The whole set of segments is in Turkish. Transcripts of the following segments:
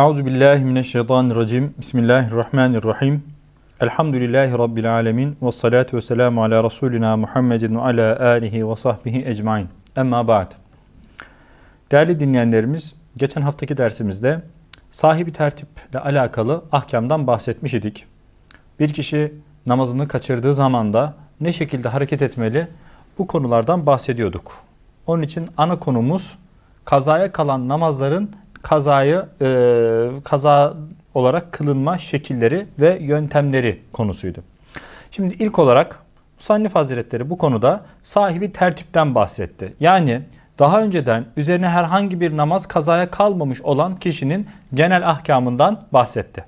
Euzu billahi mineşşeytanirracim. Bismillahirrahmanirrahim. Elhamdülillahi rabbil alamin ve salatu vesselam ala resulina Muhammedin ve ala alihi ve sahbihi ecmaîn. Emma ba'd. Değerli dinleyenlerimiz, geçen haftaki dersimizde sahibi tertiple alakalı ahkamdan bahsetmiş idik. Bir kişi namazını kaçırdığı zaman da ne şekilde hareket etmeli bu konulardan bahsediyorduk. Onun için ana konumuz kazaya kalan namazların kazayı e, kaza olarak kılınma şekilleri ve yöntemleri konusuydu. Şimdi ilk olarak Musannif Hazretleri bu konuda sahibi tertipten bahsetti. Yani daha önceden üzerine herhangi bir namaz kazaya kalmamış olan kişinin genel ahkamından bahsetti.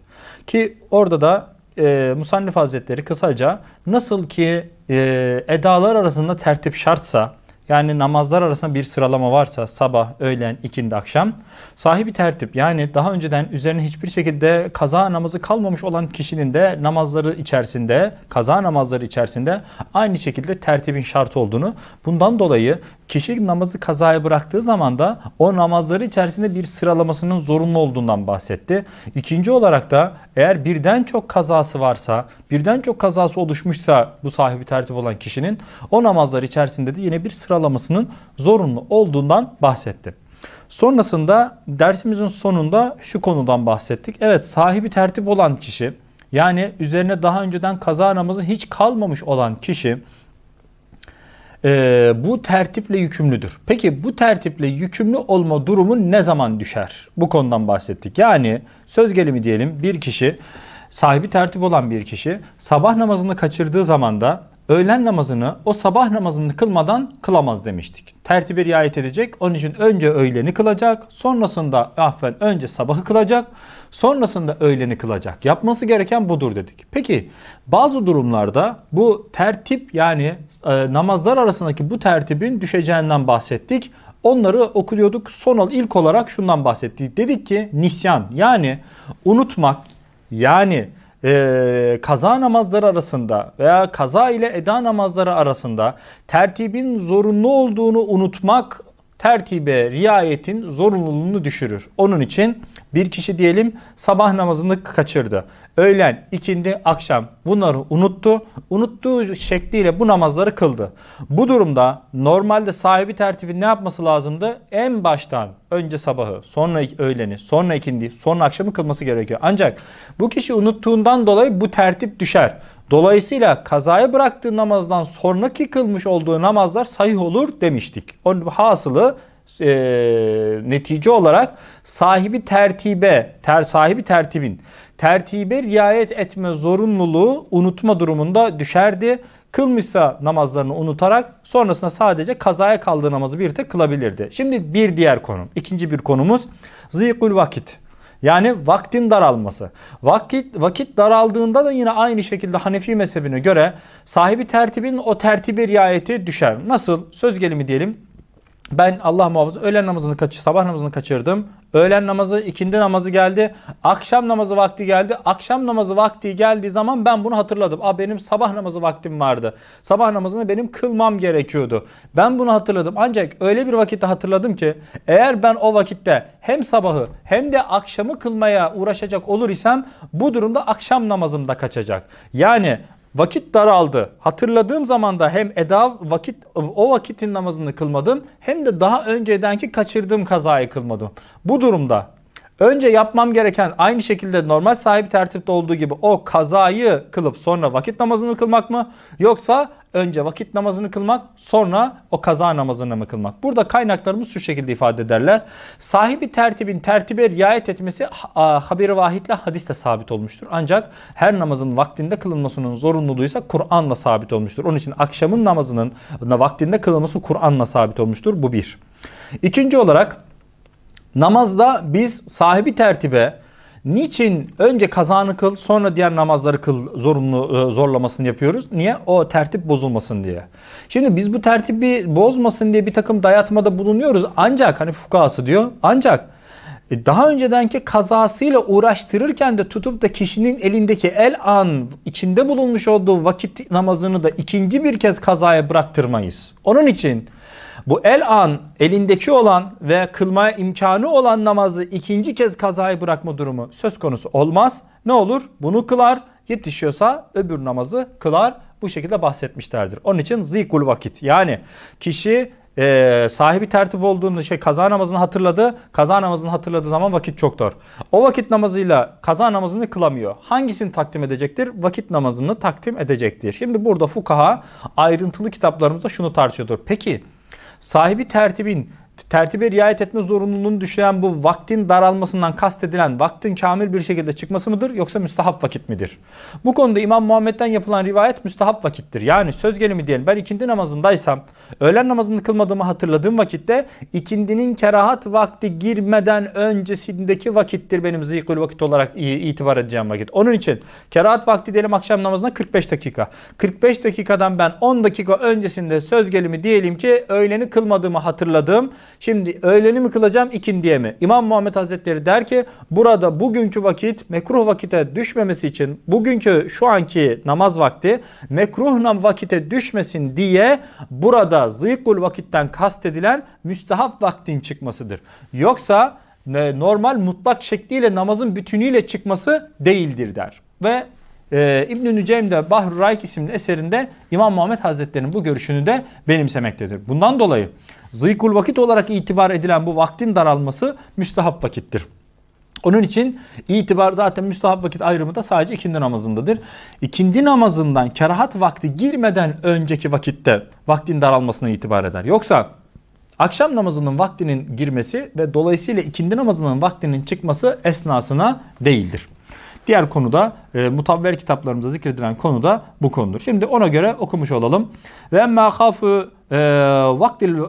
Ki orada da e, Musannif Hazretleri kısaca nasıl ki e, edalar arasında tertip şartsa yani namazlar arasında bir sıralama varsa sabah, öğlen, ikindi, akşam sahibi tertip yani daha önceden üzerine hiçbir şekilde kaza namazı kalmamış olan kişinin de namazları içerisinde, kaza namazları içerisinde aynı şekilde tertibin şart olduğunu bundan dolayı kişi namazı kazaya bıraktığı zaman da o namazları içerisinde bir sıralamasının zorunlu olduğundan bahsetti. İkinci olarak da eğer birden çok kazası varsa, birden çok kazası oluşmuşsa bu sahibi tertip olan kişinin o namazlar içerisinde de yine bir sıralamasının zorunlu olduğundan bahsetti. Sonrasında dersimizin sonunda şu konudan bahsettik. Evet sahibi tertip olan kişi yani üzerine daha önceden kaza namazı hiç kalmamış olan kişi e, bu tertiple yükümlüdür. Peki bu tertiple yükümlü olma durumu ne zaman düşer? Bu konudan bahsettik. Yani söz gelimi diyelim bir kişi sahibi tertip olan bir kişi sabah namazını kaçırdığı zaman da öğlen namazını o sabah namazını kılmadan kılamaz demiştik. Tertibe riayet edecek. Onun için önce öğleni kılacak. Sonrasında affen önce sabahı kılacak. Sonrasında öğleni kılacak. Yapması gereken budur dedik. Peki bazı durumlarda bu tertip yani e, namazlar arasındaki bu tertibin düşeceğinden bahsettik. Onları okuyorduk. Son ilk olarak şundan bahsettik. Dedik ki nisyan yani unutmak yani e, kaza namazları arasında veya kaza ile eda namazları arasında tertibin zorunlu olduğunu unutmak tertibe riayetin zorunluluğunu düşürür. Onun için bir kişi diyelim sabah namazını kaçırdı. Öğlen, ikindi, akşam bunları unuttu. Unuttuğu şekliyle bu namazları kıldı. Bu durumda normalde sahibi tertibi ne yapması lazımdı? En baştan önce sabahı, sonra öğleni, sonra ikindi, sonra akşamı kılması gerekiyor. Ancak bu kişi unuttuğundan dolayı bu tertip düşer. Dolayısıyla kazayı bıraktığı namazdan sonraki kılmış olduğu namazlar sahih olur demiştik. Onun hasılı e, netice olarak sahibi tertibe, ter sahibi tertibin tertibe riayet etme zorunluluğu unutma durumunda düşerdi. Kılmışsa namazlarını unutarak sonrasında sadece kazaya kaldığı namazı bir tek kılabilirdi. Şimdi bir diğer konum, ikinci bir konumuz zikul vakit. Yani vaktin daralması. Vakit vakit daraldığında da yine aynı şekilde Hanefi mezhebine göre sahibi tertibin o tertibe riayeti düşer. Nasıl? Söz gelimi diyelim ben Allah muhafaza öğlen namazını kaçır, sabah namazını kaçırdım. Öğlen namazı, ikindi namazı geldi. Akşam namazı vakti geldi. Akşam namazı vakti geldiği zaman ben bunu hatırladım. Aa benim sabah namazı vaktim vardı. Sabah namazını benim kılmam gerekiyordu. Ben bunu hatırladım. Ancak öyle bir vakitte hatırladım ki eğer ben o vakitte hem sabahı hem de akşamı kılmaya uğraşacak olur isem bu durumda akşam namazım da kaçacak. Yani Vakit daraldı. Hatırladığım zaman da hem eda vakit o vakitin namazını kılmadım hem de daha öncedenki kaçırdığım kazayı kılmadım. Bu durumda Önce yapmam gereken aynı şekilde normal sahibi tertipte olduğu gibi o kazayı kılıp sonra vakit namazını kılmak mı? Yoksa önce vakit namazını kılmak sonra o kaza namazını mı kılmak? Burada kaynaklarımız şu şekilde ifade ederler. Sahibi tertibin tertibe riayet etmesi haberi vahitle hadiste sabit olmuştur. Ancak her namazın vaktinde kılınmasının zorunluluğuysa Kur'an'la sabit olmuştur. Onun için akşamın namazının vaktinde kılınması Kur'an'la sabit olmuştur. Bu bir. İkinci olarak Namazda biz sahibi tertibe niçin önce kazanı kıl sonra diğer namazları kıl zorunlu e, zorlamasını yapıyoruz? Niye? O tertip bozulmasın diye. Şimdi biz bu tertibi bozmasın diye bir takım dayatmada bulunuyoruz. Ancak hani fukası diyor ancak e, daha öncedenki kazasıyla uğraştırırken de tutup da kişinin elindeki el an içinde bulunmuş olduğu vakit namazını da ikinci bir kez kazaya bıraktırmayız. Onun için bu el an elindeki olan ve kılmaya imkanı olan namazı ikinci kez kazayı bırakma durumu söz konusu olmaz. Ne olur? Bunu kılar. Yetişiyorsa öbür namazı kılar. Bu şekilde bahsetmişlerdir. Onun için zikul vakit. Yani kişi e, sahibi tertip olduğunda şey kaza namazını hatırladı. Kaza namazını hatırladığı zaman vakit çok dar. O vakit namazıyla kaza namazını kılamıyor. Hangisini takdim edecektir? Vakit namazını takdim edecektir. Şimdi burada fukaha ayrıntılı kitaplarımızda şunu tartışıyordur. Peki sahibi tertibin tertibe riayet etme zorunluluğunu düşüren bu vaktin daralmasından kastedilen vaktin kamil bir şekilde çıkması mıdır yoksa müstahap vakit midir? Bu konuda İmam Muhammed'den yapılan rivayet müstahap vakittir. Yani söz gelimi diyelim ben ikindi namazındaysam öğlen namazını kılmadığımı hatırladığım vakitte ikindinin kerahat vakti girmeden öncesindeki vakittir benim zikul vakit olarak itibar edeceğim vakit. Onun için kerahat vakti diyelim akşam namazına 45 dakika. 45 dakikadan ben 10 dakika öncesinde söz gelimi diyelim ki öğleni kılmadığımı hatırladım. Şimdi öğleni mi kılacağım ikindiye mi? İmam Muhammed Hazretleri der ki burada bugünkü vakit mekruh vakite düşmemesi için bugünkü şu anki namaz vakti mekruh vakite düşmesin diye burada zıykul vakitten kastedilen müstahap vaktin çıkmasıdır. Yoksa e, normal mutlak şekliyle namazın bütünüyle çıkması değildir der. Ve e, İbn-i Nüceym de Bahru Raik isimli eserinde İmam Muhammed Hazretleri'nin bu görüşünü de benimsemektedir. Bundan dolayı zıykul vakit olarak itibar edilen bu vaktin daralması müstahap vakittir. Onun için itibar zaten müstahap vakit ayrımı da sadece ikindi namazındadır. İkindi namazından kerahat vakti girmeden önceki vakitte vaktin daralmasına itibar eder. Yoksa akşam namazının vaktinin girmesi ve dolayısıyla ikindi namazının vaktinin çıkması esnasına değildir. Diğer konuda e, mutavver kitaplarımızda zikredilen konu da bu konudur. Şimdi ona göre okumuş olalım. Ve emma hafu e, vaktil e,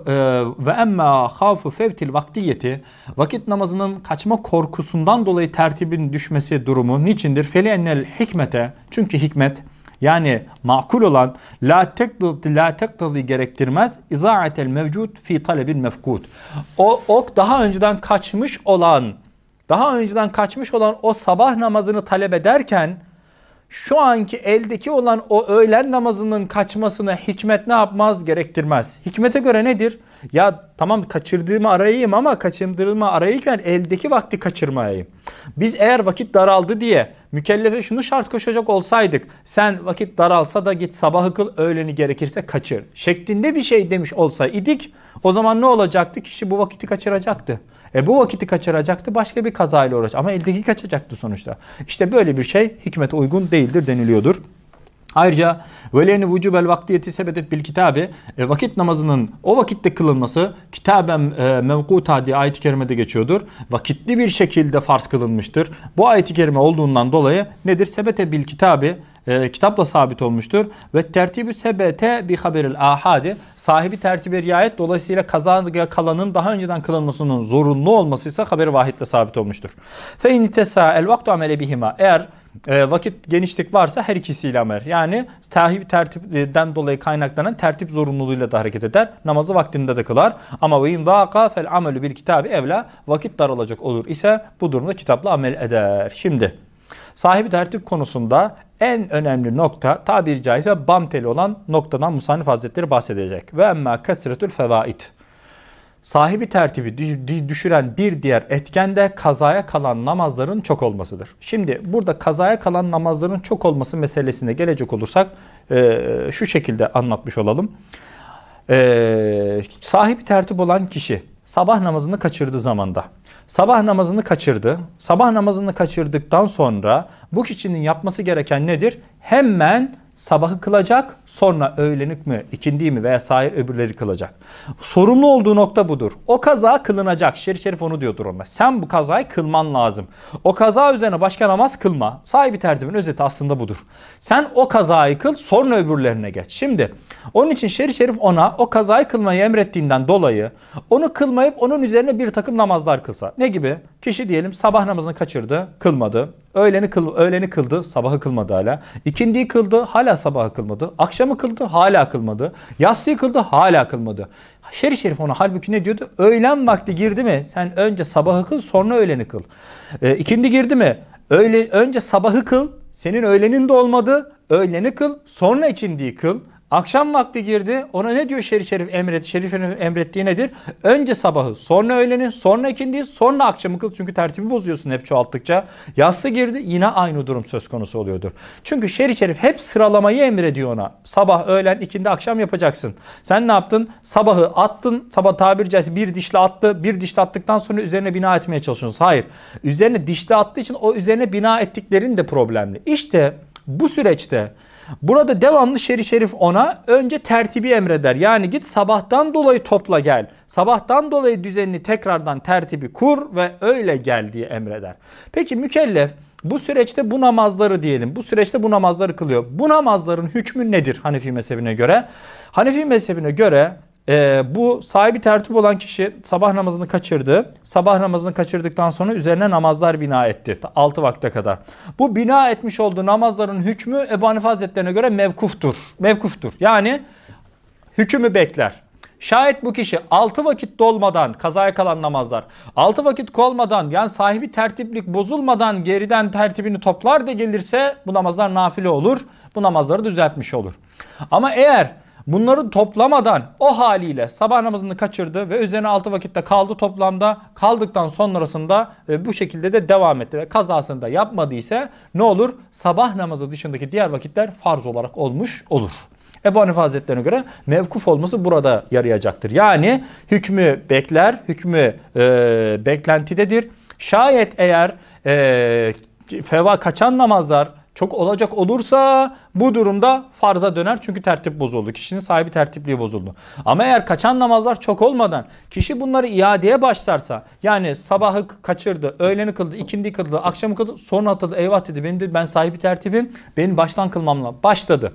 ve emma hafu fevtil vaktiyeti vakit namazının kaçma korkusundan dolayı tertibin düşmesi durumu niçindir? Feli ennel hikmete çünkü hikmet yani makul olan la tekdadi la tekdadi gerektirmez izaatel mevcut fi talebin mefkut. O ok daha önceden kaçmış olan daha önceden kaçmış olan o sabah namazını talep ederken şu anki eldeki olan o öğlen namazının kaçmasına hikmet ne yapmaz gerektirmez. Hikmete göre nedir? Ya tamam kaçırdığımı arayayım ama kaçırdığımı arayırken eldeki vakti kaçırmayayım. Biz eğer vakit daraldı diye mükellefe şunu şart koşacak olsaydık sen vakit daralsa da git sabahı kıl öğleni gerekirse kaçır şeklinde bir şey demiş olsaydık o zaman ne olacaktı? Kişi bu vakiti kaçıracaktı. E bu vakiti kaçıracaktı başka bir kazayla uğraş. Ama eldeki kaçacaktı sonuçta. İşte böyle bir şey hikmete uygun değildir deniliyordur. Ayrıca veleyni vücubel vaktiyeti sebedet bil kitabı e, vakit namazının o vakitte kılınması kitabem e, mevkuta diye ayet-i kerimede geçiyordur. Vakitli bir şekilde farz kılınmıştır. Bu ayet-i kerime olduğundan dolayı nedir? Sebete bil kitabı e, kitapla sabit olmuştur. Ve tertibü sebete bi haberil ahadi sahibi tertibe riayet dolayısıyla kazaya kalanın daha önceden kılınmasının zorunlu olması ise haberi vahitle sabit olmuştur. Fe in el vaktu amele bihima eğer e, vakit genişlik varsa her ikisiyle amel. Yani tahib tertipten dolayı kaynaklanan tertip zorunluluğuyla da hareket eder. Namazı vaktinde de kılar. Ama ve in vaka fel amelü bil kitabı evla vakit dar olacak olur ise bu durumda kitapla amel eder. Şimdi Sahibi tertip konusunda en önemli nokta tabiri caizse bam teli olan noktadan Musanif Hazretleri bahsedecek. Ve emma kasretül fevait. Sahibi tertibi düşüren bir diğer etken de kazaya kalan namazların çok olmasıdır. Şimdi burada kazaya kalan namazların çok olması meselesine gelecek olursak e, şu şekilde anlatmış olalım. E, sahibi tertip olan kişi sabah namazını kaçırdığı zamanda Sabah namazını kaçırdı. Sabah namazını kaçırdıktan sonra bu kişinin yapması gereken nedir? Hemen sabahı kılacak, sonra öğleni mi, ikindi mi veya sahir öbürleri kılacak. Sorumlu olduğu nokta budur. O kaza kılınacak. Şerif Şerif onu diyordur ona. Sen bu kazayı kılman lazım. O kaza üzerine başka namaz kılma. Sahibi tertibin özeti aslında budur. Sen o kazayı kıl, sonra öbürlerine geç. Şimdi onun için Şerif Şerif ona o kazayı kılmayı emrettiğinden dolayı onu kılmayıp onun üzerine bir takım namazlar kılsa. Ne gibi? Kişi diyelim sabah namazını kaçırdı, kılmadı. Öğleni, kıl, öğleni kıldı, sabahı kılmadı hala. İkindiyi kıldı, hala sabahı kılmadı. Akşamı kıldı, hala kılmadı. Yatsıyı kıldı, hala kılmadı. Şerif Şerif ona halbuki ne diyordu? Öğlen vakti girdi mi? Sen önce sabahı kıl, sonra öğleni kıl. E, ikindi girdi mi? Öyle önce sabahı kıl, senin öğlenin de olmadı. Öğleni kıl, sonra ikindiyi kıl. Akşam vakti girdi. Ona ne diyor Şerif Şerif emret? Şerif emrettiği nedir? Önce sabahı, sonra öğleni, sonra ikindi, sonra akşamı kıl. Çünkü tertibi bozuyorsun hep çoğalttıkça. Yassı girdi yine aynı durum söz konusu oluyordur. Çünkü Şerif Şerif hep sıralamayı emrediyor ona. Sabah, öğlen, ikindi, akşam yapacaksın. Sen ne yaptın? Sabahı attın. Sabah tabiri caizse bir dişle attı. Bir dişle attıktan sonra üzerine bina etmeye çalışıyorsunuz. Hayır. Üzerine dişle attığı için o üzerine bina ettiklerin de problemli. İşte bu süreçte Burada devamlı şerif şerif ona önce tertibi emreder. Yani git sabahtan dolayı topla gel. Sabahtan dolayı düzenini tekrardan tertibi kur ve öyle gel diye emreder. Peki mükellef bu süreçte bu namazları diyelim. Bu süreçte bu namazları kılıyor. Bu namazların hükmü nedir Hanefi mezhebine göre? Hanefi mezhebine göre e, bu sahibi tertip olan kişi sabah namazını kaçırdı. Sabah namazını kaçırdıktan sonra üzerine namazlar bina etti. 6 vakte kadar. Bu bina etmiş olduğu namazların hükmü Ebu Hanife Hazretlerine göre mevkuftur. Mevkuftur. Yani hükmü bekler. Şayet bu kişi 6 vakit dolmadan kazaya kalan namazlar 6 vakit kolmadan yani sahibi tertiplik bozulmadan geriden tertibini toplar da gelirse bu namazlar nafile olur. Bu namazları düzeltmiş olur. Ama eğer Bunları toplamadan o haliyle sabah namazını kaçırdı ve üzerine 6 vakitte kaldı toplamda. Kaldıktan sonrasında ve bu şekilde de devam etti ve kazasını da yapmadıysa ne olur? Sabah namazı dışındaki diğer vakitler farz olarak olmuş olur. Ebu Hanife Hazretleri'ne göre mevkuf olması burada yarayacaktır. Yani hükmü bekler, hükmü e, beklentidedir. Şayet eğer e, feva kaçan namazlar çok olacak olursa bu durumda farza döner çünkü tertip bozuldu. Kişinin sahibi tertipliği bozuldu. Ama eğer kaçan namazlar çok olmadan kişi bunları iadeye başlarsa yani sabahı kaçırdı, öğleni kıldı, ikindi kıldı, akşamı kıldı, sonra atladı, eyvah dedi benim de ben sahibi tertibim, benim baştan kılmamla başladı.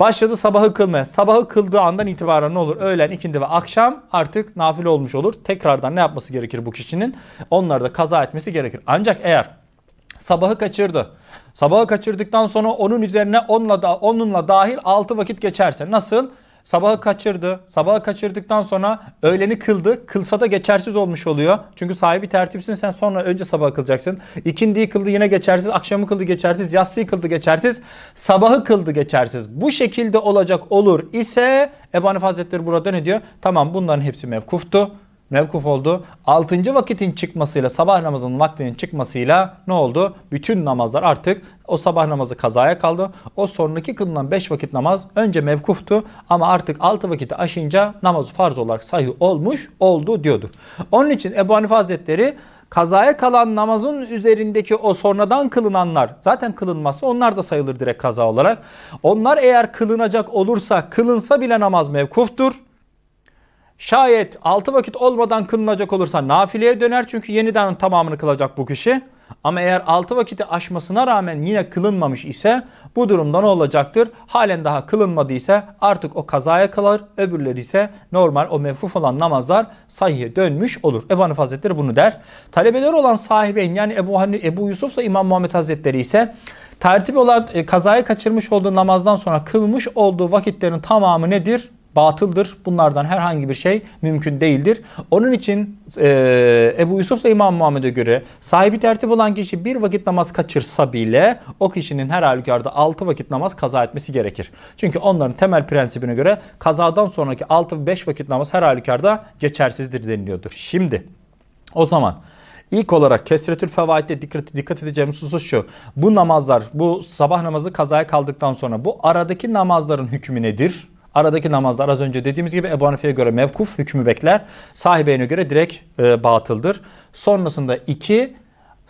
Başladı sabahı kılmaya. Sabahı kıldığı andan itibaren ne olur? Öğlen, ikindi ve akşam artık nafile olmuş olur. Tekrardan ne yapması gerekir bu kişinin? Onları da kaza etmesi gerekir. Ancak eğer Sabahı kaçırdı. Sabahı kaçırdıktan sonra onun üzerine onunla da onunla dahil 6 vakit geçerse nasıl? Sabahı kaçırdı. Sabahı kaçırdıktan sonra öğleni kıldı. Kılsa da geçersiz olmuş oluyor. Çünkü sahibi tertipsin sen sonra önce sabah kılacaksın. İkindiyi kıldı yine geçersiz. Akşamı kıldı geçersiz. Yatsıyı kıldı geçersiz. Sabahı kıldı geçersiz. Bu şekilde olacak olur ise Ebu Hanif Hazretleri burada ne diyor? Tamam bunların hepsi mevkuftu mevkuf oldu. 6. vakitin çıkmasıyla sabah namazının vaktinin çıkmasıyla ne oldu? Bütün namazlar artık o sabah namazı kazaya kaldı. O sonraki kılınan 5 vakit namaz önce mevkuftu ama artık 6 vakiti aşınca namaz farz olarak sahih olmuş oldu diyordur. Onun için Ebu Hanife Hazretleri kazaya kalan namazın üzerindeki o sonradan kılınanlar zaten kılınmazsa onlar da sayılır direkt kaza olarak. Onlar eğer kılınacak olursa kılınsa bile namaz mevkuftur. Şayet 6 vakit olmadan kılınacak olursa nafileye döner çünkü yeniden tamamını kılacak bu kişi. Ama eğer 6 vakiti aşmasına rağmen yine kılınmamış ise bu durumda ne olacaktır? Halen daha kılınmadıysa artık o kazaya kalır. Öbürleri ise normal o mevfuf olan namazlar sahiye dönmüş olur. Ebu Hanif Hazretleri bunu der. Talebeler olan sahibeyn yani Ebu, Hanif, Ebu Yusuf ile İmam Muhammed Hazretleri ise tertip olan e, kazaya kaçırmış olduğu namazdan sonra kılmış olduğu vakitlerin tamamı nedir? batıldır. Bunlardan herhangi bir şey mümkün değildir. Onun için e, Ebu Yusuf ve İmam Muhammed'e göre sahibi tertip olan kişi bir vakit namaz kaçırsa bile o kişinin her halükarda 6 vakit namaz kaza etmesi gerekir. Çünkü onların temel prensibine göre kazadan sonraki 6 ve 5 vakit namaz her halükarda geçersizdir deniliyordur. Şimdi o zaman İlk olarak kesretül fevaitte dikkat, dikkat edeceğimiz husus şu. Bu namazlar, bu sabah namazı kazaya kaldıktan sonra bu aradaki namazların hükmü nedir? Aradaki namazlar az önce dediğimiz gibi Ebu Hanife'ye göre mevkuf hükmü bekler. Sahibeyine göre direkt e, batıldır. Sonrasında iki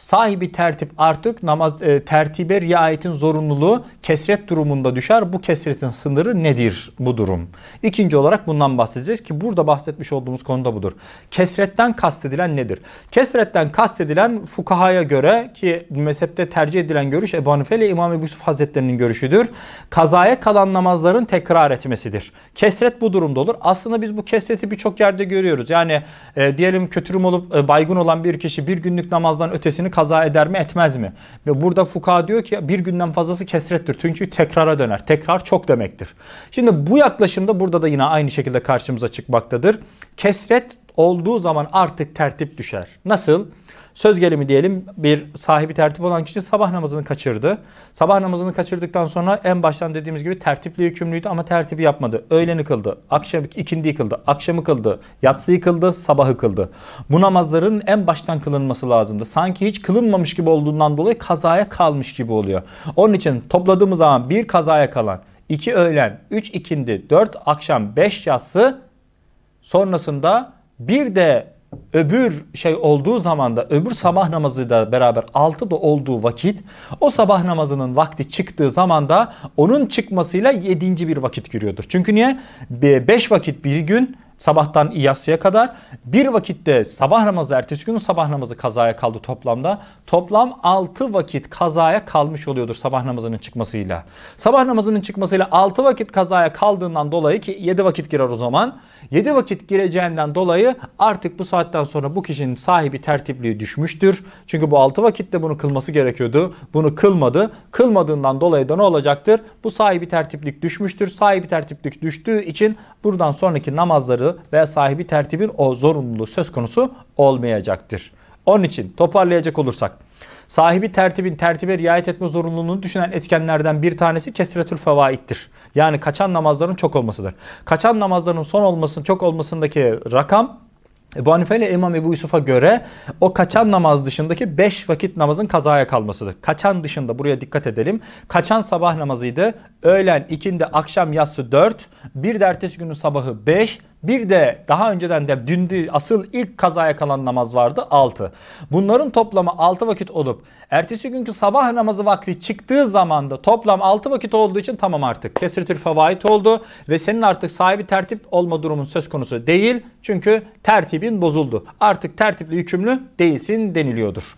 sahibi tertip artık namaz e, tertibe riayetin zorunluluğu kesret durumunda düşer. Bu kesretin sınırı nedir bu durum? İkinci olarak bundan bahsedeceğiz ki burada bahsetmiş olduğumuz konu da budur. Kesretten kastedilen nedir? Kesretten kastedilen fukahaya göre ki mezhepte tercih edilen görüş Ebu Hanife ile İmam Ebu Yusuf Hazretleri'nin görüşüdür. Kazaya kalan namazların tekrar etmesidir. Kesret bu durumda olur. Aslında biz bu kesreti birçok yerde görüyoruz. Yani e, diyelim kötürüm olup e, baygın olan bir kişi bir günlük namazdan ötesini ömrünü kaza eder mi etmez mi? Ve burada fuka diyor ki bir günden fazlası kesrettir. Çünkü tekrara döner. Tekrar çok demektir. Şimdi bu yaklaşımda burada da yine aynı şekilde karşımıza çıkmaktadır. Kesret olduğu zaman artık tertip düşer. Nasıl? Söz gelimi diyelim bir sahibi tertip olan kişi sabah namazını kaçırdı. Sabah namazını kaçırdıktan sonra en baştan dediğimiz gibi tertipli hükümlüydü ama tertibi yapmadı. Öğleni kıldı, akşam ikindi kıldı, akşamı kıldı, yatsıyı kıldı, sabahı kıldı. Bu namazların en baştan kılınması lazımdı. Sanki hiç kılınmamış gibi olduğundan dolayı kazaya kalmış gibi oluyor. Onun için topladığımız zaman bir kazaya kalan, iki öğlen, üç ikindi, dört akşam, beş yatsı sonrasında bir de öbür şey olduğu zaman da öbür sabah namazı da beraber 6'da olduğu vakit o sabah namazının vakti çıktığı zaman da onun çıkmasıyla 7. bir vakit giriyordur. Çünkü niye? 5 vakit bir gün Sabahtan İyasya'ya kadar bir vakitte sabah namazı, ertesi günün sabah namazı kazaya kaldı toplamda. Toplam 6 vakit kazaya kalmış oluyordur sabah namazının çıkmasıyla. Sabah namazının çıkmasıyla 6 vakit kazaya kaldığından dolayı ki 7 vakit girer o zaman. 7 vakit gireceğinden dolayı artık bu saatten sonra bu kişinin sahibi tertipliği düşmüştür. Çünkü bu 6 vakitte bunu kılması gerekiyordu. Bunu kılmadı. Kılmadığından dolayı da ne olacaktır? Bu sahibi tertiplik düşmüştür. Sahibi tertiplik düştüğü için buradan sonraki namazları zorunluluğu veya sahibi tertibin o zorunluluğu söz konusu olmayacaktır. Onun için toparlayacak olursak sahibi tertibin tertibe riayet etme zorunluluğunu düşünen etkenlerden bir tanesi kesretül fevaittir. Yani kaçan namazların çok olmasıdır. Kaçan namazların son olmasının çok olmasındaki rakam Ebu Hanife ile İmam Ebu Yusuf'a göre o kaçan namaz dışındaki 5 vakit namazın kazaya kalmasıdır. Kaçan dışında buraya dikkat edelim. Kaçan sabah namazıydı. Öğlen, ikindi, akşam, yatsı 4. Bir de ertesi günün sabahı 5. Bir de daha önceden de dündü asıl ilk kazaya kalan namaz vardı 6. Bunların toplamı 6 vakit olup ertesi günkü sabah namazı vakti çıktığı zaman da toplam 6 vakit olduğu için tamam artık kesretül fevait oldu ve senin artık sahibi tertip olma durumun söz konusu değil. Çünkü tertibin bozuldu. Artık tertipli yükümlü değilsin deniliyordur.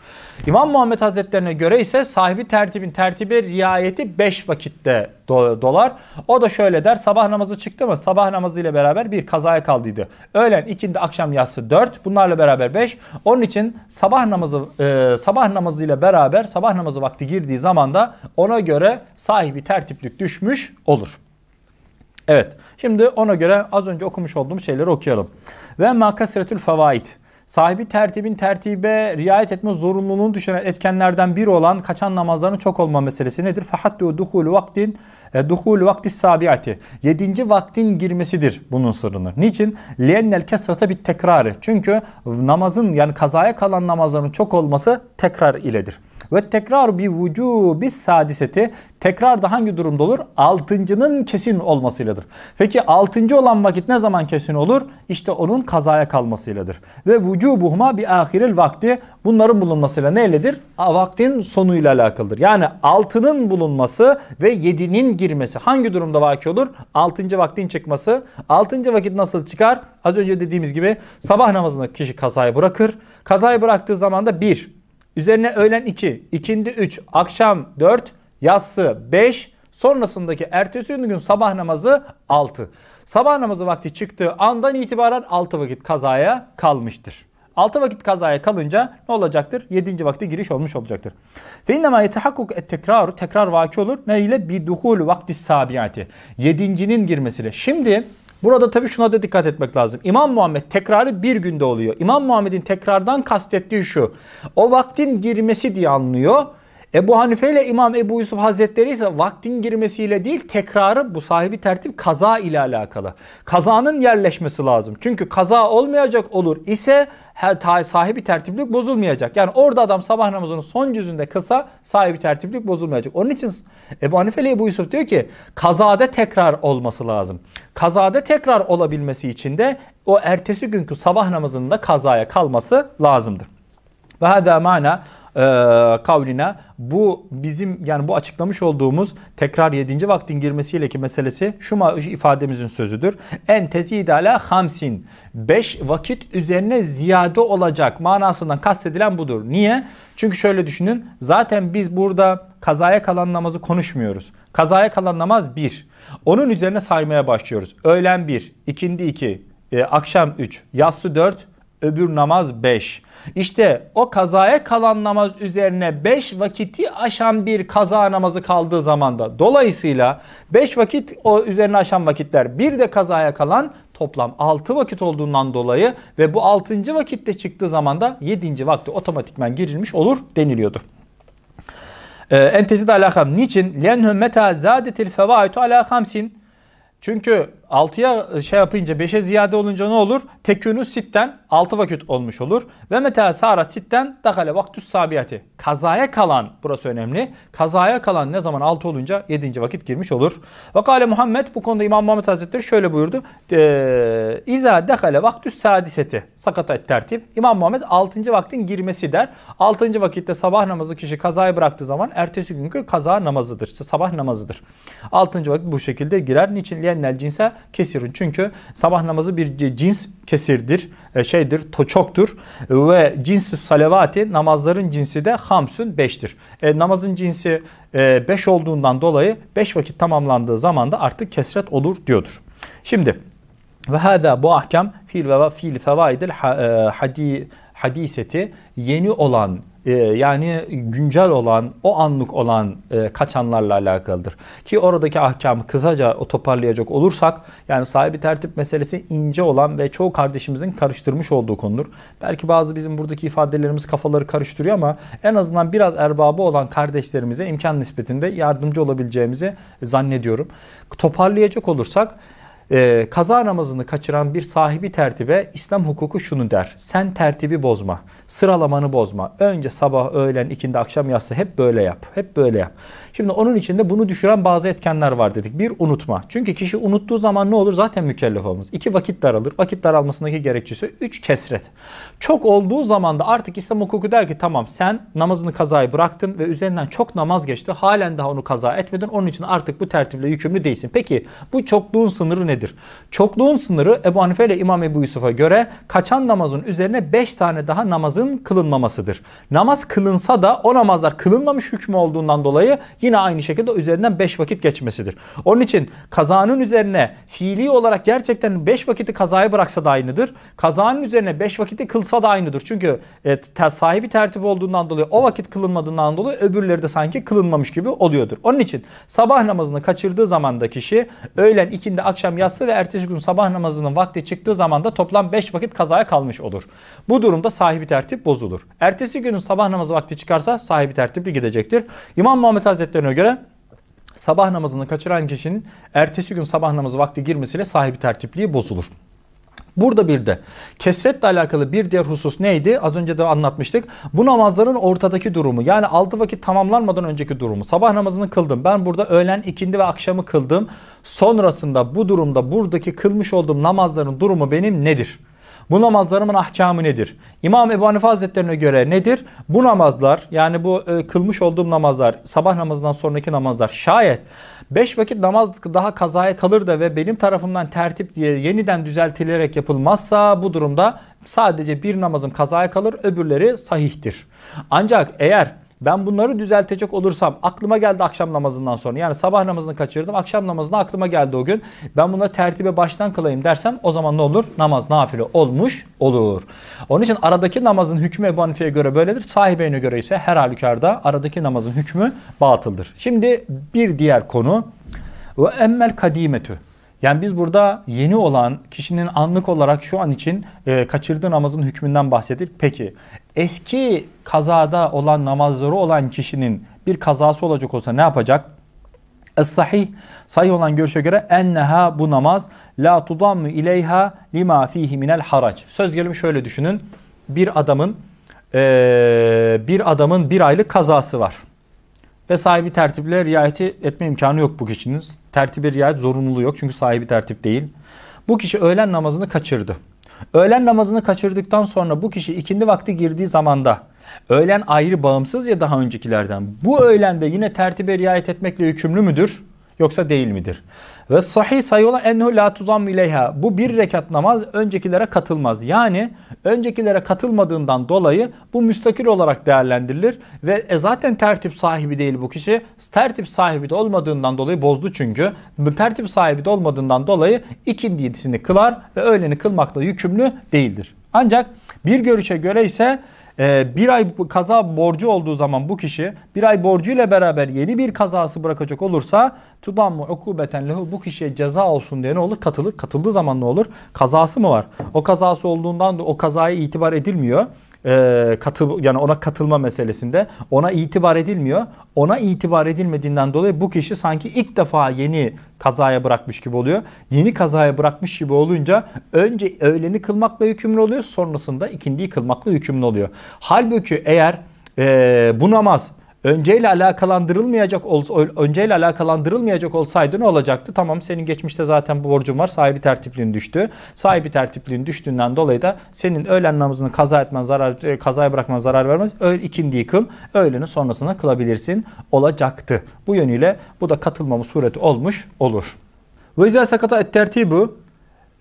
İmam Muhammed Hazretlerine göre ise sahibi tertibin tertibe riayeti 5 vakitte dolar. O da şöyle der sabah namazı çıktı mı sabah namazı ile beraber bir kazaya kaldıydı. Öğlen ikindi akşam yatsı 4 bunlarla beraber 5. Onun için sabah namazı e, sabah namazı ile beraber sabah namazı vakti girdiği zaman da ona göre sahibi tertiplik düşmüş olur. Evet. Şimdi ona göre az önce okumuş olduğum şeyleri okuyalım. Ve makasretül fevaid. Sahibi tertibin tertibe riayet etme zorunluluğunu düşünen etkenlerden biri olan kaçan namazların çok olma meselesi nedir? Fahattu duhulu vaktin e, duhul vakti sabiati. Yedinci vaktin girmesidir bunun sırrını. Niçin? Lennel kesrata bir tekrarı. Çünkü namazın yani kazaya kalan namazların çok olması tekrar iledir. Ve tekrar bir vücubi sadiseti tekrar da hangi durumda olur? Altıncının kesin olmasıyladır. Peki altıncı olan vakit ne zaman kesin olur? İşte onun kazaya kalmasıyladır. Ve vücubuhuma bir ahiril vakti bunların bulunmasıyla neyledir? Vaktin sonuyla alakalıdır. Yani altının bulunması ve yedinin girmesi hangi durumda vaki olur? Altıncı vaktin çıkması. Altıncı vakit nasıl çıkar? Az önce dediğimiz gibi sabah namazında kişi kazayı bırakır. Kazayı bıraktığı zaman da bir Üzerine öğlen 2, ikindi 3, akşam 4, yatsı 5, sonrasındaki ertesi gün sabah namazı 6. Sabah namazı vakti çıktığı andan itibaren 6 vakit kazaya kalmıştır. 6 vakit kazaya kalınca ne olacaktır? 7. vakti giriş olmuş olacaktır. Fe innema yetehakkuk et tekrar tekrar vaki olur. neyle? ile? Bi duhul vakti sabiati. 7.'nin girmesiyle. Şimdi Burada tabii şuna da dikkat etmek lazım. İmam Muhammed tekrarı bir günde oluyor. İmam Muhammed'in tekrardan kastettiği şu. O vaktin girmesi diye anlıyor. Ebu Hanife ile İmam Ebu Yusuf Hazretleri ise vaktin girmesiyle değil tekrarı bu sahibi tertip kaza ile alakalı. Kazanın yerleşmesi lazım. Çünkü kaza olmayacak olur ise her sahibi tertiplik bozulmayacak. Yani orada adam sabah namazının son cüzünde kısa sahibi tertiplik bozulmayacak. Onun için Ebu Hanife ile Ebu Yusuf diyor ki kazada tekrar olması lazım. Kazada tekrar olabilmesi için de o ertesi günkü sabah namazının da kazaya kalması lazımdır. Ve hada mana e, kavline bu bizim yani bu açıklamış olduğumuz tekrar 7. vaktin girmesiyle ki meselesi şu ifademizin sözüdür. En tezidala hamsin. 5 vakit üzerine ziyade olacak manasından kastedilen budur. Niye? Çünkü şöyle düşünün. Zaten biz burada kazaya kalan namazı konuşmuyoruz. Kazaya kalan namaz 1. Onun üzerine saymaya başlıyoruz. Öğlen 1, ikindi 2, e, akşam 3, yassı 4, öbür namaz 5. İşte o kazaya kalan namaz üzerine 5 vakiti aşan bir kaza namazı kaldığı zaman da dolayısıyla 5 vakit o üzerine aşan vakitler bir de kazaya kalan toplam 6 vakit olduğundan dolayı ve bu 6. vakitte çıktığı zaman da 7. vakti otomatikman girilmiş olur deniliyordu. Ee, entezi de alakam. Niçin? لَنْهُ مَتَى زَادَتِ الْفَوَائِتُ عَلَى خَمْسٍ Çünkü 6'ya şey yapınca 5'e ziyade olunca ne olur? Tekünü sitten 6 vakit olmuş olur. Ve meta sarat sitten dakale vaktüs sabiyati. Kazaya kalan burası önemli. Kazaya kalan ne zaman 6 olunca 7. vakit girmiş olur. Ve kale Muhammed bu konuda İmam Muhammed Hazretleri şöyle buyurdu. Ee, İza dakale vaktüs sadiseti. Sakata et tertip. İmam Muhammed 6. vaktin girmesi der. 6. vakitte sabah namazı kişi kazayı bıraktığı zaman ertesi günkü kaza namazıdır. İşte sabah namazıdır. 6. vakit bu şekilde girer. Niçin? Liyennel cinse kesirun. Çünkü sabah namazı bir cins kesirdir, e, şeydir, toçoktur Ve cinsi salavati namazların cinsi de hamsün beştir. E, namazın cinsi 5 e, olduğundan dolayı beş vakit tamamlandığı zaman da artık kesret olur diyordur. Şimdi ve hada bu ahkam fil ve fil fevaidil e, hadiseti yeni olan ee, yani güncel olan, o anlık olan e, kaçanlarla alakalıdır. Ki oradaki ahkamı kısaca o toparlayacak olursak yani sahibi tertip meselesi ince olan ve çoğu kardeşimizin karıştırmış olduğu konudur. Belki bazı bizim buradaki ifadelerimiz kafaları karıştırıyor ama en azından biraz erbabı olan kardeşlerimize imkan nispetinde yardımcı olabileceğimizi zannediyorum. Toparlayacak olursak ee, kaza namazını kaçıran bir sahibi tertibe İslam hukuku şunu der. Sen tertibi bozma, sıralamanı bozma. Önce sabah, öğlen, ikindi, akşam, yatsı hep böyle yap. Hep böyle yap. Şimdi onun içinde bunu düşüren bazı etkenler var dedik. Bir unutma. Çünkü kişi unuttuğu zaman ne olur? Zaten mükellef olmaz. İki vakit daralır. Vakit daralmasındaki gerekçesi. Üç kesret. Çok olduğu zaman da artık İslam hukuku der ki tamam sen namazını kazayı bıraktın ve üzerinden çok namaz geçti. Halen daha onu kaza etmedin. Onun için artık bu tertiple yükümlü değilsin. Peki bu çokluğun sınırı ne? nedir? Çokluğun sınırı Ebu Hanife ile İmam Ebu Yusuf'a göre kaçan namazın üzerine 5 tane daha namazın kılınmamasıdır. Namaz kılınsa da o namazlar kılınmamış hükmü olduğundan dolayı yine aynı şekilde üzerinden 5 vakit geçmesidir. Onun için kazanın üzerine fiili olarak gerçekten 5 vakiti kazaya bıraksa da aynıdır. Kazanın üzerine 5 vakiti kılsa da aynıdır. Çünkü evet, ter sahibi tertip olduğundan dolayı o vakit kılınmadığından dolayı öbürleri de sanki kılınmamış gibi oluyordur. Onun için sabah namazını kaçırdığı zaman da kişi öğlen ikindi akşam yatsı ve ertesi gün sabah namazının vakti çıktığı zaman da toplam 5 vakit kazaya kalmış olur. Bu durumda sahibi tertip bozulur. Ertesi günün sabah namazı vakti çıkarsa sahibi tertipli gidecektir. İmam Muhammed Hazretlerine göre sabah namazını kaçıran kişinin ertesi gün sabah namazı vakti girmesiyle sahibi tertipliği bozulur. Burada bir de kesretle alakalı bir diğer husus neydi? Az önce de anlatmıştık. Bu namazların ortadaki durumu yani 6 vakit tamamlanmadan önceki durumu. Sabah namazını kıldım. Ben burada öğlen, ikindi ve akşamı kıldım. Sonrasında bu durumda buradaki kılmış olduğum namazların durumu benim nedir? Bu namazlarımın ahkamı nedir? İmam Ebu Hanife Hazretlerine göre nedir? Bu namazlar yani bu e, kılmış olduğum namazlar sabah namazından sonraki namazlar şayet 5 vakit namaz daha kazaya kalır da ve benim tarafımdan tertip diye yeniden düzeltilerek yapılmazsa bu durumda sadece bir namazım kazaya kalır öbürleri sahihtir. Ancak eğer ben bunları düzeltecek olursam aklıma geldi akşam namazından sonra. Yani sabah namazını kaçırdım. Akşam namazına aklıma geldi o gün. Ben bunları tertibe baştan kılayım dersem o zaman ne olur? Namaz nafile olmuş olur. Onun için aradaki namazın hükmü Ebu Hanife'ye göre böyledir. Sahibeyine göre ise her halükarda aradaki namazın hükmü batıldır. Şimdi bir diğer konu. Ve emmel kadimetü. Yani biz burada yeni olan kişinin anlık olarak şu an için e, kaçırdığı namazın hükmünden bahsettik. Peki eski kazada olan namazları olan kişinin bir kazası olacak olsa ne yapacak? Es-sahih sahih olan görüşe göre enneha bu namaz la tudammu ileyha lima fihi minel harac. Söz gelimi şöyle düşünün. Bir adamın e, bir adamın bir aylık kazası var ve sahibi tertiple riayeti etme imkanı yok bu kişinin. Tertibe riayet zorunluluğu yok çünkü sahibi tertip değil. Bu kişi öğlen namazını kaçırdı. Öğlen namazını kaçırdıktan sonra bu kişi ikindi vakti girdiği zamanda öğlen ayrı bağımsız ya daha öncekilerden bu öğlende yine tertibe riayet etmekle yükümlü müdür? yoksa değil midir? Ve sahih sayıla olan la tuzam ileyha. Bu bir rekat namaz öncekilere katılmaz. Yani öncekilere katılmadığından dolayı bu müstakil olarak değerlendirilir. Ve e, zaten tertip sahibi değil bu kişi. Tertip sahibi de olmadığından dolayı bozdu çünkü. Tertip sahibi de olmadığından dolayı ikindisini kılar ve öğleni kılmakla yükümlü değildir. Ancak bir görüşe göre ise ee, bir ay kaza borcu olduğu zaman bu kişi bir ay borcu ile beraber yeni bir kazası bırakacak olursa mı ukubeten lehu bu kişiye ceza olsun diye ne olur? Katılır. Katıldığı zaman ne olur? Kazası mı var? O kazası olduğundan da o kazaya itibar edilmiyor e, katıl yani ona katılma meselesinde ona itibar edilmiyor. Ona itibar edilmediğinden dolayı bu kişi sanki ilk defa yeni kazaya bırakmış gibi oluyor. Yeni kazaya bırakmış gibi olunca önce öğleni kılmakla yükümlü oluyor sonrasında ikindiyi kılmakla yükümlü oluyor. Halbuki eğer e, bu namaz önceyle alakalandırılmayacak önceyle alakalandırılmayacak olsaydı ne olacaktı? Tamam senin geçmişte zaten bu borcun var. Sahibi tertipliğin düştü. Sahibi tertipliğin düştüğünden dolayı da senin öğlen namazını kaza etmen zarar e, kazaya bırakman zarar vermez. Öğle ikindi yıkıl. Öğlenin sonrasına kılabilirsin olacaktı. Bu yönüyle bu da katılmamı sureti olmuş olur. Ve izâ sakata et tertibu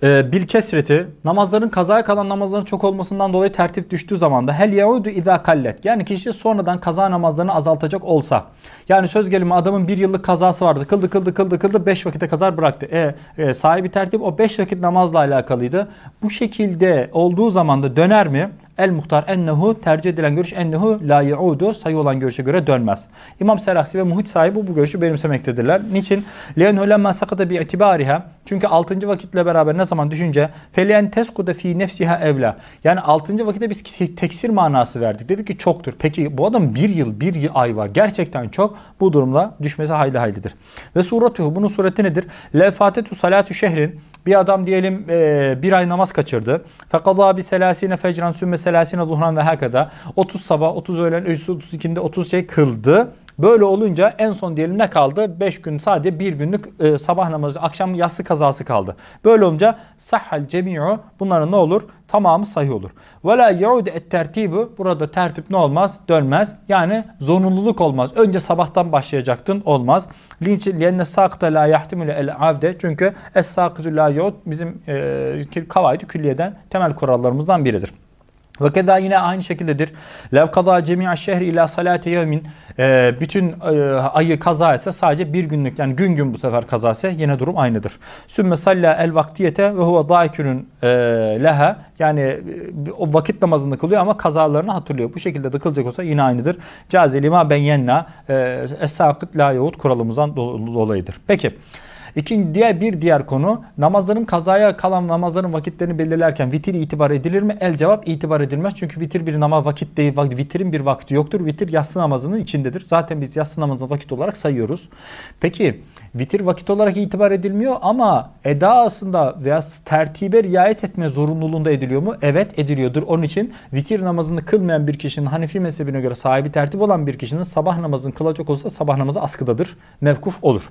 e, bil kesreti namazların kazaya kalan namazların çok olmasından dolayı tertip düştüğü zaman da hel yaudu izâ kallet. Yani kişi sonradan kaza namazlarını azaltacak olsa. Yani söz gelimi adamın bir yıllık kazası vardı. Kıldı kıldı kıldı kıldı beş vakite kadar bıraktı. E, e sahibi tertip o beş vakit namazla alakalıydı. Bu şekilde olduğu zaman da döner mi? El Muhtar ennehu tercih edilen görüş ennehu la yaudu sayı olan görüşe göre dönmez. İmam Seraksi ve muhit sahibi bu görüşü benimsemektedirler. Niçin? Lenhu lemma sakata bi itibariha. Çünkü 6. vakitle beraber ne zaman düşünce feleyen teskuda fi nefsiha evla. Yani 6. vakitte biz teksir manası verdik. Dedik ki çoktur. Peki bu adam bir yıl, bir yıl ay var. Gerçekten çok. Bu durumda düşmesi hayli haylidir. Ve suratuhu bunun sureti nedir? Lefatetu salatu şehrin. Bir adam diyelim bir ay namaz kaçırdı. Fekadâ bi selâsîne fecran sümme selasine zuhran ve hakada 30 sabah, 30 öğlen, 30 ikindi 30 şey kıldı. Böyle olunca en son diyelim ne kaldı? 5 gün sadece bir günlük e, sabah namazı, akşam yassı kazası kaldı. Böyle olunca sahal cemi'u bunların ne olur? Tamamı sahih olur. Ve la yaud et tertibu burada tertip ne olmaz? Dönmez. Yani zorunluluk olmaz. Önce sabahtan başlayacaktın olmaz. Linç lenne sakta la yahtimule el avde çünkü es sakitu la yaud bizim e, kavaydı külliyeden temel kurallarımızdan biridir. Ve keda yine aynı şekildedir. Lev kaza cemi'a şehri ila salate yevmin. Ee, bütün e, ayı kaza etse sadece bir günlük yani gün gün bu sefer kaza etse yine durum aynıdır. Sümme salla el vaktiyete ve huve daikünün e, leha. Yani e, o vakit namazını kılıyor ama kazalarını hatırlıyor. Bu şekilde de kılacak olsa yine aynıdır. Caze lima ben yenna. Es-sakıt la yahut kuralımızdan dolayıdır. Peki. İkinci diğer bir diğer konu namazların kazaya kalan namazların vakitlerini belirlerken vitir itibar edilir mi? El cevap itibar edilmez. Çünkü vitir bir namaz vakit değil. Vitirin bir vakti yoktur. Vitir yatsı namazının içindedir. Zaten biz yatsı namazını vakit olarak sayıyoruz. Peki Vitir vakit olarak itibar edilmiyor ama eda aslında veya tertibe riayet etme zorunluluğunda ediliyor mu? Evet ediliyordur. Onun için vitir namazını kılmayan bir kişinin Hanefi mezhebine göre sahibi tertip olan bir kişinin sabah namazını kılacak olsa sabah namazı askıdadır. Mevkuf olur.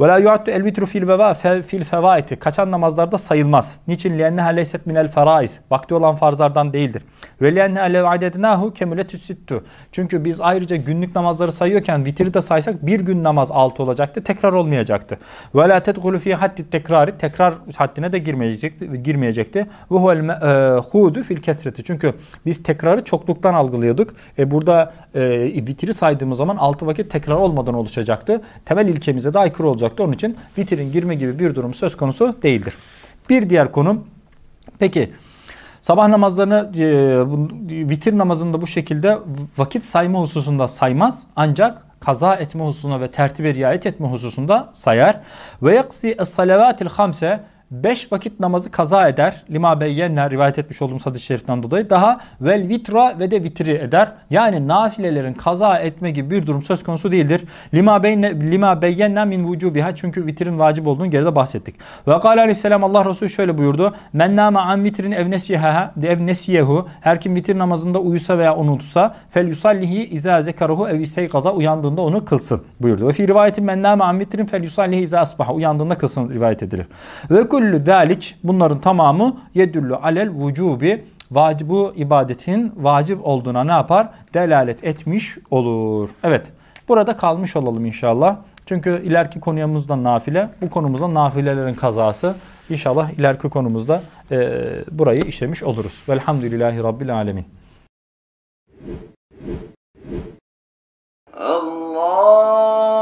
Ve la yuattu el vitru fil veva fil fevaiti. Kaçan namazlarda sayılmaz. Niçin? Lienneha leyset minel feraiz. Vakti olan farzlardan değildir. Ve lienneha lev adednahu kemületüs sittu. Çünkü biz ayrıca günlük namazları sayıyorken vitiri de saysak bir gün namaz altı olacaktı. Tekrar olmuyor olmayacaktı. Ve la tedhulu fi haddi tekrari tekrar haddine de girmeyecekti. girmeyecekti. Ve huvel e, hudu fil kesreti. Çünkü biz tekrarı çokluktan algılıyorduk. E burada e, vitiri saydığımız zaman altı vakit tekrar olmadan oluşacaktı. Temel ilkemize de aykırı olacaktı. Onun için vitirin girme gibi bir durum söz konusu değildir. Bir diğer konum peki Sabah namazlarını e, vitir namazında bu şekilde vakit sayma hususunda saymaz ancak kaza etme hususuna ve tertibe riayet etme hususunda sayar. Ve yaksi es-salavatil hamse 5 vakit namazı kaza eder. Lima Beyyen'le rivayet etmiş olduğumuz hadis-i şeriften dolayı daha vel vitra ve de vitri eder. Yani nafilelerin kaza etme gibi bir durum söz konusu değildir. Lima, beyne, lima Beyyen'le min vücubiha çünkü vitrin vacip olduğunu geride bahsettik. Ve kâle aleyhisselam Allah Resulü şöyle buyurdu. Men nâme an vitrin ev nesyeha nesiyehu her kim vitir namazında uyusa veya unutsa fel yusallihi izâ zekarahu ev isteykada uyandığında onu kılsın buyurdu. Ve fi rivayetin men nâme an vitrin fel yusallihi izâ asbaha uyandığında kılsın rivayet edilir. Ve kul Küllü zalik bunların tamamı yedüllü alel vücubi vacib, bu ibadetin vacip olduğuna ne yapar? Delalet etmiş olur. Evet burada kalmış olalım inşallah. Çünkü ileriki konumuzda nafile, bu konumuzda nafilelerin kazası. İnşallah ileriki konumuzda e, burayı işlemiş oluruz. Velhamdülillahi Rabbil Alemin. Allah